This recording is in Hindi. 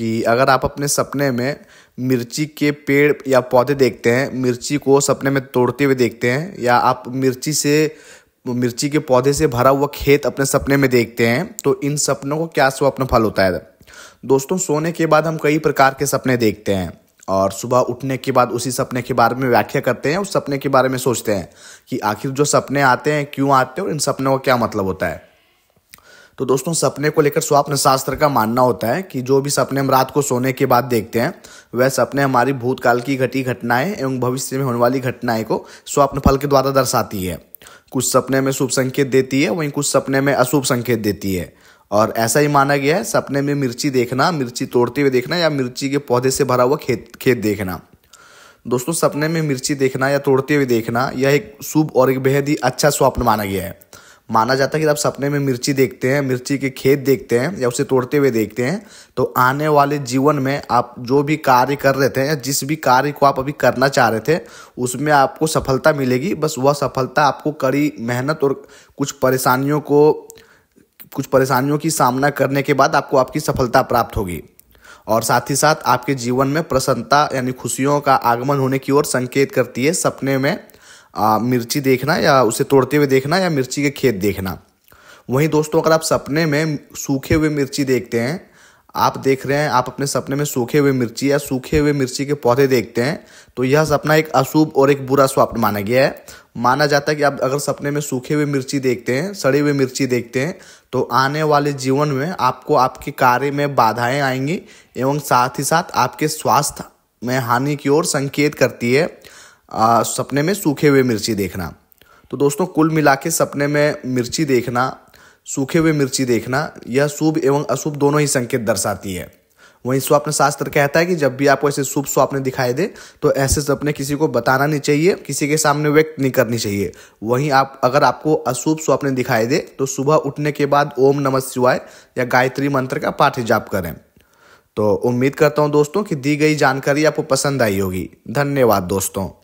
कि अगर आप अपने सपने में मिर्ची के पेड़ या पौधे देखते हैं मिर्ची को सपने में तोड़ते हुए देखते हैं या आप मिर्ची से मिर्ची के पौधे से भरा हुआ खेत अपने सपने में देखते हैं तो इन सपनों को क्या स्वप्न फल होता है दोस्तों सोने के बाद हम कई प्रकार के सपने देखते हैं और सुबह उठने के बाद उसी सपने के बारे में व्याख्या करते हैं उस सपने के बारे में सोचते हैं कि आखिर जो सपने आते हैं क्यों आते हैं और इन सपनों का क्या मतलब होता है तो दोस्तों सपने को लेकर स्वप्न शास्त्र का मानना होता है कि जो भी सपने हम रात को सोने के बाद देखते हैं वह सपने हमारी भूतकाल की घटी घटनाएं एवं भविष्य में होने वाली घटनाएं को स्वप्न फल के द्वारा दर्शाती है कुछ सपने में शुभ संकेत देती है वहीं कुछ सपने में अशुभ संकेत देती है और ऐसा ही माना गया है सपने में मिर्ची देखना मिर्ची तोड़ते हुए देखना या मिर्ची के पौधे से भरा हुआ खेत खेत देखना दोस्तों सपने में मिर्ची देखना या तोड़ते हुए देखना यह एक शुभ और एक बेहद ही अच्छा स्वप्न माना गया है माना जाता है कि आप सपने में मिर्ची देखते हैं मिर्ची के खेत देखते हैं या उसे तोड़ते हुए देखते हैं तो आने वाले जीवन में आप जो भी कार्य कर रहे थे या जिस भी कार्य को आप अभी करना चाह रहे थे उसमें आपको सफलता मिलेगी बस वह सफलता आपको कड़ी मेहनत और कुछ परेशानियों को कुछ परेशानियों की सामना करने के बाद आपको आपकी सफलता प्राप्त होगी और साथ ही साथ आपके जीवन में प्रसन्नता यानी खुशियों का आगमन होने की ओर संकेत करती है सपने में आ, मिर्ची देखना या उसे तोड़ते हुए देखना या मिर्ची के खेत देखना वहीं दोस्तों अगर आप सपने में सूखे हुए मिर्ची देखते हैं आप देख रहे हैं आप अपने सपने में सूखे हुए मिर्ची या सूखे हुए मिर्ची के पौधे देखते हैं तो यह सपना एक अशुभ और एक बुरा स्वप्न माना गया है माना जाता है कि आप अगर सपने में सूखे हुए मिर्ची देखते हैं सड़े हुए मिर्ची देखते हैं तो आने वाले जीवन में आपको आपके कार्य में बाधाएं आएंगी एवं साथ ही साथ आपके स्वास्थ्य में हानि की ओर संकेत करती है आ, सपने में सूखे हुए मिर्ची देखना तो दोस्तों कुल मिला के सपने में मिर्ची देखना सूखे हुए मिर्ची देखना यह शुभ एवं अशुभ दोनों ही संकेत दर्शाती है वहीं स्वप्न शास्त्र कहता है कि जब भी आपको ऐसे शुभ स्वप्न दिखाई दे तो ऐसे सपने किसी को बताना नहीं चाहिए किसी के सामने व्यक्त नहीं करनी चाहिए वहीं आप अगर आपको अशुभ स्वप्न दिखाई दे तो सुबह उठने के बाद ओम नमः शिवाय या गायत्री मंत्र का पाठ जाप करें तो उम्मीद करता हूँ दोस्तों कि दी गई जानकारी आपको पसंद आई होगी धन्यवाद दोस्तों